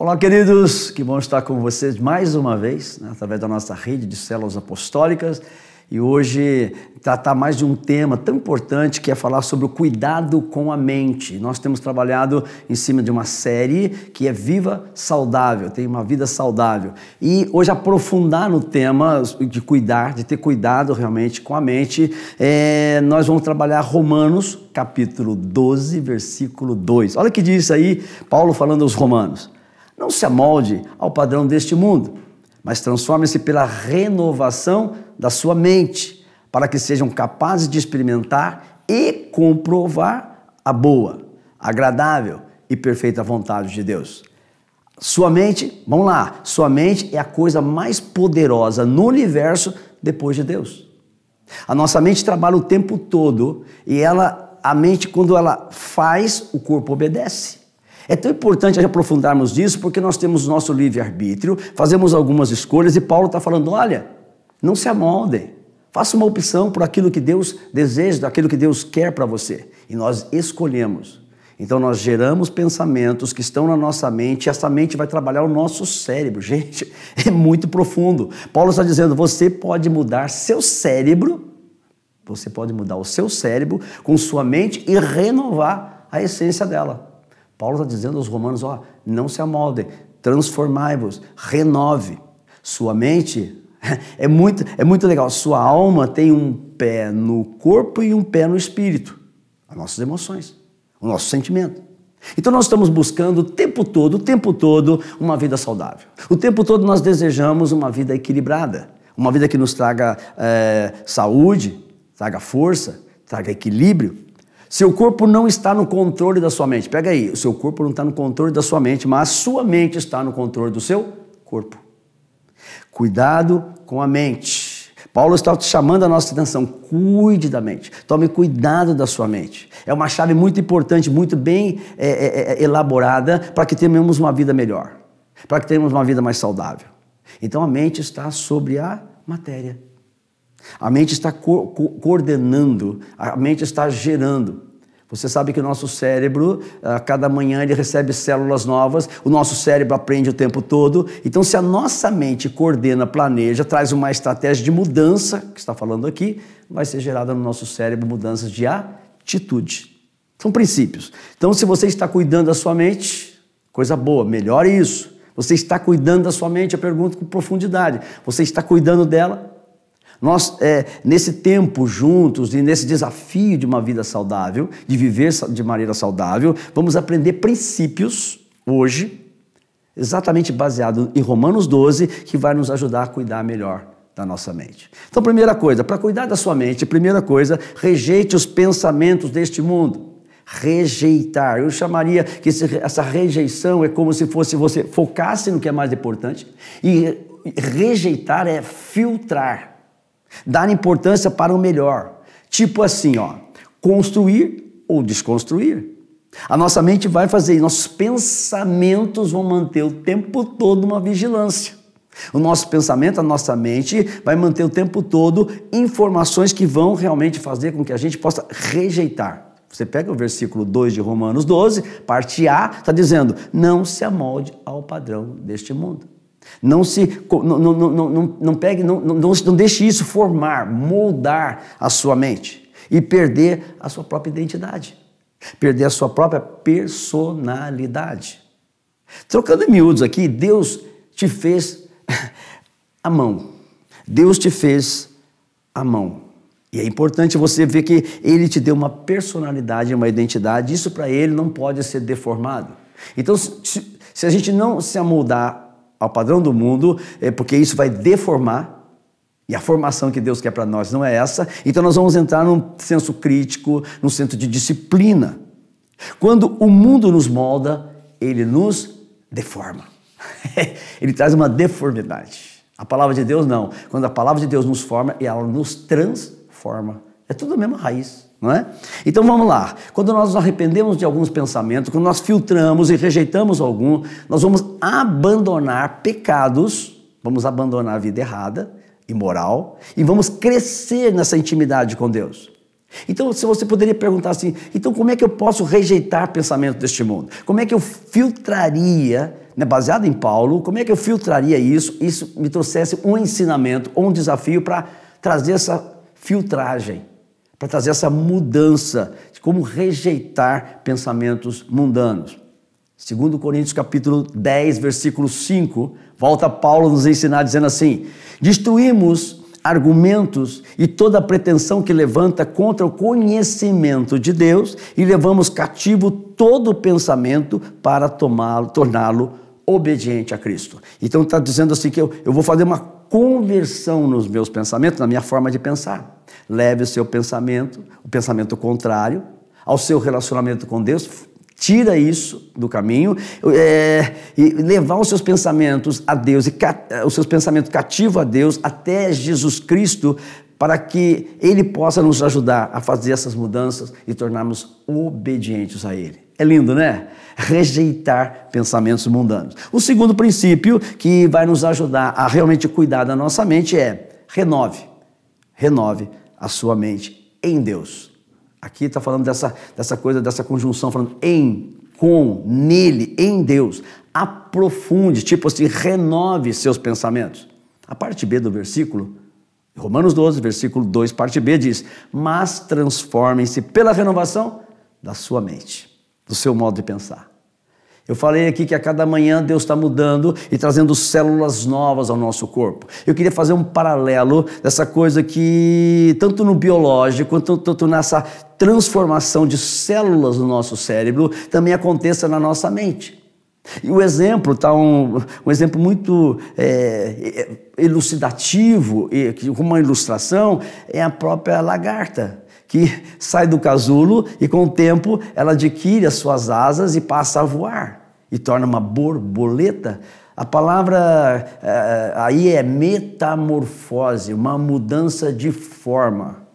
Olá, queridos, que bom estar com vocês mais uma vez, né, através da nossa rede de células apostólicas. E hoje tratar mais de um tema tão importante que é falar sobre o cuidado com a mente. Nós temos trabalhado em cima de uma série que é Viva Saudável, tem uma vida saudável. E hoje aprofundar no tema de cuidar, de ter cuidado realmente com a mente, é, nós vamos trabalhar Romanos capítulo 12, versículo 2. Olha o que diz aí Paulo falando aos Romanos. Não se amolde ao padrão deste mundo, mas transforme-se pela renovação da sua mente, para que sejam capazes de experimentar e comprovar a boa, agradável e perfeita vontade de Deus. Sua mente, vamos lá, sua mente é a coisa mais poderosa no universo depois de Deus. A nossa mente trabalha o tempo todo e ela, a mente, quando ela faz, o corpo obedece. É tão importante aprofundarmos disso porque nós temos nosso livre-arbítrio, fazemos algumas escolhas e Paulo está falando: olha, não se amoldem. Faça uma opção por aquilo que Deus deseja, daquilo que Deus quer para você. E nós escolhemos. Então nós geramos pensamentos que estão na nossa mente e essa mente vai trabalhar o nosso cérebro. Gente, é muito profundo. Paulo está dizendo: você pode mudar seu cérebro, você pode mudar o seu cérebro com sua mente e renovar a essência dela. Paulo está dizendo aos romanos, ó, não se amoldem, transformai-vos, renove. Sua mente é muito, é muito legal. Sua alma tem um pé no corpo e um pé no espírito. As nossas emoções, o nosso sentimento. Então nós estamos buscando o tempo todo, o tempo todo, uma vida saudável. O tempo todo nós desejamos uma vida equilibrada, uma vida que nos traga é, saúde, traga força, traga equilíbrio. Seu corpo não está no controle da sua mente. Pega aí, o seu corpo não está no controle da sua mente, mas a sua mente está no controle do seu corpo. Cuidado com a mente. Paulo está te chamando a nossa atenção. Cuide da mente. Tome cuidado da sua mente. É uma chave muito importante, muito bem é, é, é, é elaborada para que tenhamos uma vida melhor, para que tenhamos uma vida mais saudável. Então a mente está sobre a matéria. A mente está co co coordenando, a mente está gerando. Você sabe que o nosso cérebro, a cada manhã, ele recebe células novas, o nosso cérebro aprende o tempo todo. Então, se a nossa mente coordena, planeja, traz uma estratégia de mudança, que está falando aqui, vai ser gerada no nosso cérebro mudanças de atitude. São princípios. Então, se você está cuidando da sua mente, coisa boa, melhore isso. Você está cuidando da sua mente, eu pergunto com profundidade. Você está cuidando dela? Nós, é, nesse tempo juntos e nesse desafio de uma vida saudável, de viver de maneira saudável, vamos aprender princípios hoje, exatamente baseado em Romanos 12, que vai nos ajudar a cuidar melhor da nossa mente. Então, primeira coisa, para cuidar da sua mente, primeira coisa, rejeite os pensamentos deste mundo. Rejeitar. Eu chamaria que esse, essa rejeição é como se fosse você focasse no que é mais importante e rejeitar é filtrar Dar importância para o melhor. Tipo assim, ó, construir ou desconstruir. A nossa mente vai fazer isso, nossos pensamentos vão manter o tempo todo uma vigilância. O nosso pensamento, a nossa mente vai manter o tempo todo informações que vão realmente fazer com que a gente possa rejeitar. Você pega o versículo 2 de Romanos 12, parte A, está dizendo: não se amolde ao padrão deste mundo. Não se não, não, não, não, não pegue, não, não, não deixe isso formar, moldar a sua mente e perder a sua própria identidade, perder a sua própria personalidade. Trocando em miúdos aqui, Deus te fez a mão. Deus te fez a mão. E é importante você ver que ele te deu uma personalidade, uma identidade, isso para ele não pode ser deformado. Então, se, se a gente não se amoldar ao padrão do mundo, é porque isso vai deformar e a formação que Deus quer para nós não é essa, então nós vamos entrar num senso crítico, num senso de disciplina. Quando o mundo nos molda, ele nos deforma. ele traz uma deformidade. A palavra de Deus não. Quando a palavra de Deus nos forma, ela nos transforma. É tudo a mesma raiz, não é? Então vamos lá. Quando nós nos arrependemos de alguns pensamentos, quando nós filtramos e rejeitamos algum, nós vamos abandonar pecados, vamos abandonar a vida errada, e moral, e vamos crescer nessa intimidade com Deus. Então, se você poderia perguntar assim, então como é que eu posso rejeitar pensamento deste mundo? Como é que eu filtraria, né, baseado em Paulo, como é que eu filtraria isso? Isso me trouxesse um ensinamento ou um desafio para trazer essa filtragem para trazer essa mudança de como rejeitar pensamentos mundanos. Segundo Coríntios capítulo 10, versículo 5, volta Paulo nos ensinar dizendo assim: "Destruímos argumentos e toda pretensão que levanta contra o conhecimento de Deus e levamos cativo todo pensamento para tomá-lo, torná-lo obediente a Cristo. Então está dizendo assim que eu, eu vou fazer uma conversão nos meus pensamentos, na minha forma de pensar. Leve o seu pensamento, o pensamento contrário, ao seu relacionamento com Deus, tira isso do caminho é, e levar os seus pensamentos a Deus e os seus pensamentos cativos a Deus até Jesus Cristo para que Ele possa nos ajudar a fazer essas mudanças e tornarmos obedientes a Ele. É lindo, né? rejeitar pensamentos mundanos. O segundo princípio que vai nos ajudar a realmente cuidar da nossa mente é renove, renove a sua mente em Deus. Aqui está falando dessa, dessa coisa, dessa conjunção, falando em, com, nele, em Deus. Aprofunde, tipo assim, renove seus pensamentos. A parte B do versículo Romanos 12, versículo 2, parte B diz: Mas transformem-se pela renovação da sua mente do seu modo de pensar. Eu falei aqui que a cada manhã Deus está mudando e trazendo células novas ao nosso corpo. Eu queria fazer um paralelo dessa coisa que, tanto no biológico, quanto tanto nessa transformação de células no nosso cérebro, também aconteça na nossa mente. E o exemplo está um, um exemplo muito é, é elucidativo, uma ilustração, é a própria lagarta, que sai do casulo e, com o tempo, ela adquire as suas asas e passa a voar e torna uma borboleta. A palavra é, é aí é metamorfose, uma mudança de forma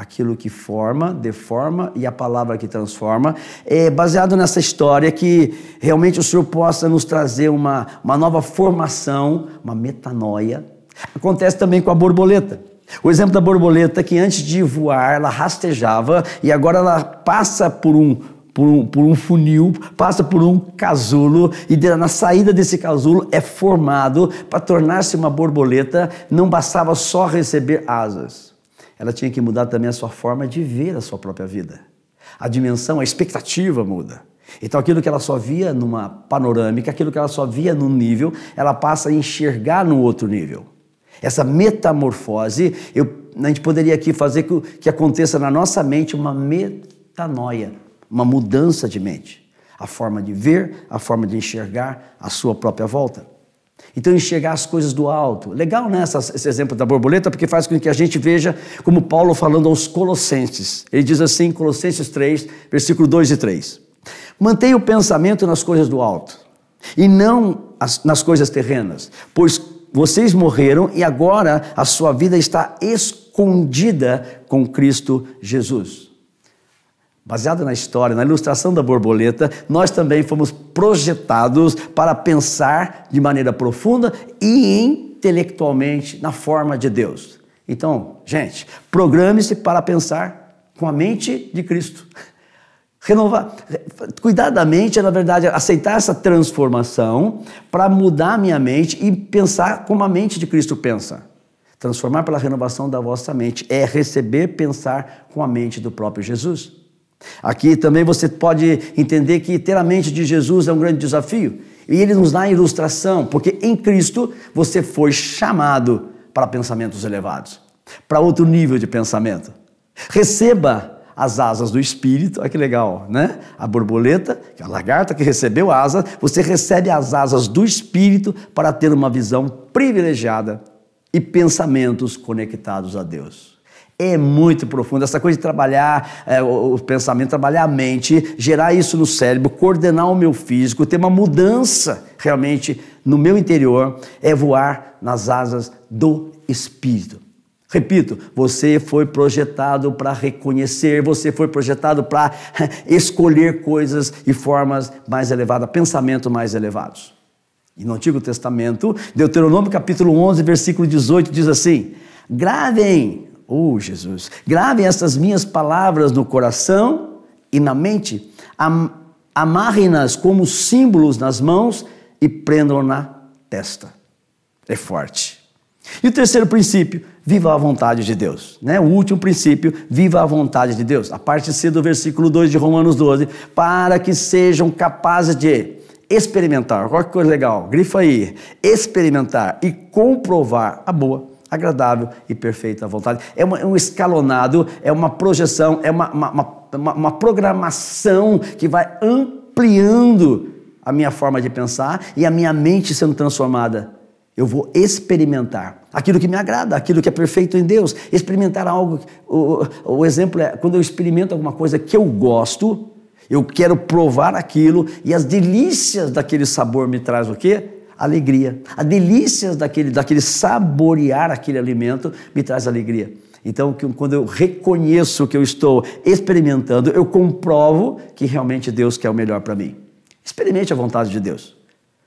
aquilo que forma, deforma e a palavra que transforma. É baseado nessa história que realmente o Senhor possa nos trazer uma, uma nova formação, uma metanoia. Acontece também com a borboleta. O exemplo da borboleta que antes de voar ela rastejava e agora ela passa por um por um, por um, funil, passa por um casulo e na saída desse casulo é formado para tornar-se uma borboleta. Não bastava só receber asas ela tinha que mudar também a sua forma de ver a sua própria vida. A dimensão, a expectativa muda. Então, aquilo que ela só via numa panorâmica, aquilo que ela só via num nível, ela passa a enxergar no outro nível. Essa metamorfose, eu, a gente poderia aqui fazer que, que aconteça na nossa mente uma metanoia, uma mudança de mente. A forma de ver, a forma de enxergar a sua própria volta. Então, enxergar as coisas do alto. Legal, né? Esse exemplo da borboleta, porque faz com que a gente veja como Paulo falando aos Colossenses. Ele diz assim, Colossenses 3, versículo 2 e 3. Mantenha o pensamento nas coisas do alto e não nas coisas terrenas, pois vocês morreram e agora a sua vida está escondida com Cristo Jesus. Baseado na história, na ilustração da borboleta, nós também fomos projetados para pensar de maneira profunda e intelectualmente na forma de Deus. Então, gente, programe-se para pensar com a mente de Cristo. Renovar, cuidar da mente é, na verdade, aceitar essa transformação para mudar a minha mente e pensar como a mente de Cristo pensa. Transformar pela renovação da vossa mente é receber, pensar com a mente do próprio Jesus. Aqui também você pode entender que ter a mente de Jesus é um grande desafio. E ele nos dá a ilustração, porque em Cristo você foi chamado para pensamentos elevados, para outro nível de pensamento. Receba as asas do espírito, olha que legal, né? A borboleta, é a lagarta que recebeu asa, você recebe as asas do espírito para ter uma visão privilegiada e pensamentos conectados a Deus é muito profundo. Essa coisa de trabalhar é, o, pensamento, trabalhar a mente, gerar isso no cérebro, coordenar o meu físico, ter uma mudança realmente no meu interior, é voar nas asas do Espírito. Repito, você foi projetado para reconhecer, você foi projetado para escolher coisas e formas mais elevadas, pensamentos mais elevados. E no Antigo Testamento, Deuteronômio capítulo 11, versículo 18 diz assim: Gravem Oh, Jesus, grave estas minhas palavras no coração e na mente, amarrem-nas como símbolos nas mãos e prendam na testa. É forte. E o terceiro princípio, viva a vontade de Deus. Né? O último princípio, viva a vontade de Deus. A parte C do versículo 2 de Romanos 12, para que sejam capazes de experimentar, olha que coisa legal, grifa aí, experimentar e comprovar a boa, agradável e perfeito à vontade. É, uma, é um escalonado, é uma projeção, é uma, uma, uma, uma programação que vai ampliando a minha forma de pensar e a minha mente sendo transformada. Eu vou experimentar aquilo que me agrada, aquilo que é perfeito em Deus. Experimentar algo. O, o exemplo é quando eu experimento alguma coisa que eu gosto, eu quero provar aquilo e as delícias daquele sabor me traz o quê? alegria. A delícia daquele, daquele saborear aquele alimento me traz alegria. Então, quando eu reconheço o que eu estou experimentando, eu comprovo que realmente Deus quer o melhor para mim. Experimente a vontade de Deus.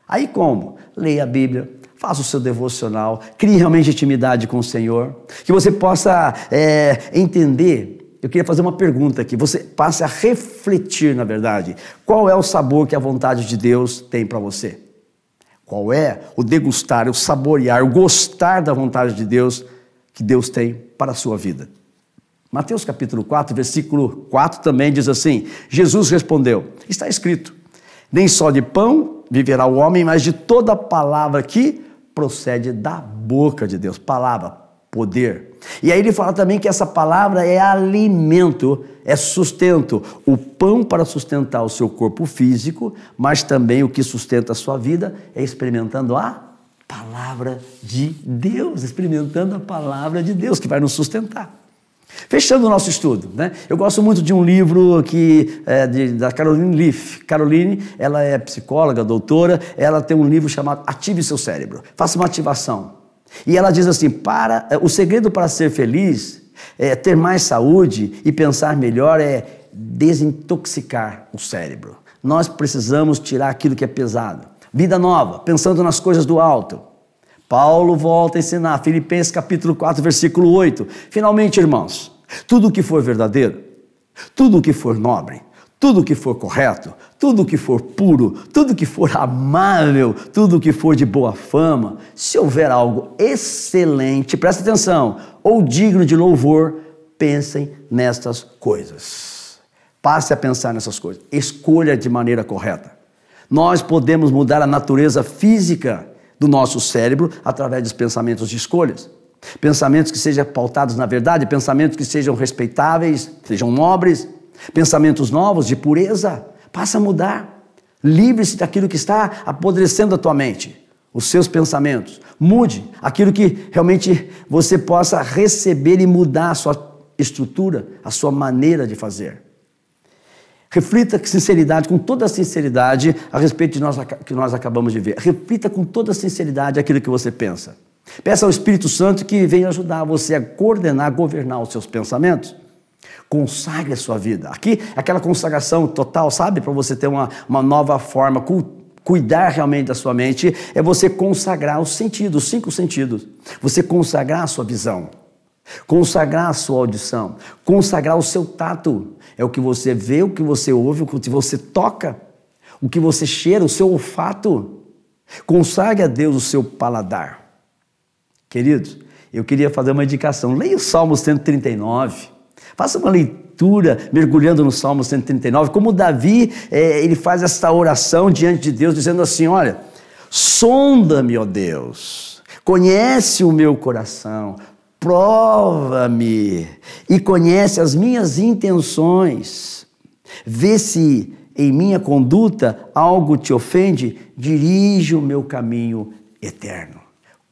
Aí como? Leia a Bíblia, faça o seu devocional, crie realmente intimidade com o Senhor, que você possa é, entender. Eu queria fazer uma pergunta aqui. Você passe a refletir, na verdade, qual é o sabor que a vontade de Deus tem para você. Qual é o degustar, o saborear, o gostar da vontade de Deus que Deus tem para a sua vida? Mateus capítulo 4, versículo 4 também diz assim: Jesus respondeu: Está escrito: Nem só de pão viverá o homem, mas de toda palavra que procede da boca de Deus. Palavra, poder. E aí ele fala também que essa palavra é alimento, é sustento, o pão para sustentar o seu corpo físico, mas também o que sustenta a sua vida é experimentando a palavra de Deus, experimentando a palavra de Deus que vai nos sustentar. Fechando o nosso estudo, né? Eu gosto muito de um livro que é de, da Caroline Leaf. Caroline, ela é psicóloga, doutora, ela tem um livro chamado Ative seu cérebro. Faça uma ativação e ela diz assim: para eh, o segredo para ser feliz, é, ter mais saúde e pensar melhor é desintoxicar o cérebro. Nós precisamos tirar aquilo que é pesado. Vida nova, pensando nas coisas do alto. Paulo volta a ensinar, Filipenses capítulo 4, versículo 8. Finalmente, irmãos, tudo o que for verdadeiro, tudo o que for nobre, tudo que for correto, tudo que for puro, tudo que for amável, tudo que for de boa fama, se houver algo excelente, presta atenção, ou digno de louvor, pensem nestas coisas. Passe a pensar nessas coisas. Escolha de maneira correta. Nós podemos mudar a natureza física do nosso cérebro através dos pensamentos de escolhas. Pensamentos que sejam pautados na verdade, pensamentos que sejam respeitáveis, sejam nobres, Pensamentos novos de pureza, passa a mudar. Livre-se daquilo que está apodrecendo a tua mente, os seus pensamentos. Mude aquilo que realmente você possa receber e mudar a sua estrutura, a sua maneira de fazer. Reflita com sinceridade, com toda a sinceridade, a respeito de nós, que nós acabamos de ver. Reflita com toda a sinceridade aquilo que você pensa. Peça ao Espírito Santo que venha ajudar você a coordenar, a governar os seus pensamentos. Consagre a sua vida. Aqui, é aquela consagração total, sabe? Para você ter uma, uma nova forma, cuidar realmente da sua mente é você consagrar os sentidos, os cinco sentidos. Você consagrar a sua visão, consagrar a sua audição, consagrar o seu tato. É o que você vê, o que você ouve, o que você toca, o que você cheira, o seu olfato. Consagre a Deus o seu paladar. Queridos, eu queria fazer uma indicação. Leia o Salmo 139. Faça uma leitura mergulhando no Salmo 139, como Davi é, ele faz esta oração diante de Deus, dizendo assim: Olha, sonda-me, ó Deus, conhece o meu coração, prova-me e conhece as minhas intenções, vê se em minha conduta algo te ofende, dirige o meu caminho eterno.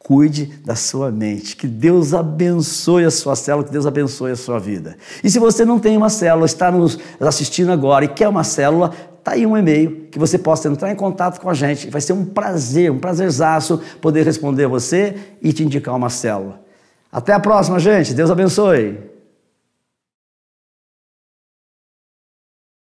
Cuide da sua mente. Que Deus abençoe a sua célula, que Deus abençoe a sua vida. E se você não tem uma célula, está nos assistindo agora e quer uma célula, tá aí um e-mail que você possa entrar em contato com a gente. Vai ser um prazer, um prazerzaço poder responder você e te indicar uma célula. Até a próxima, gente. Deus abençoe.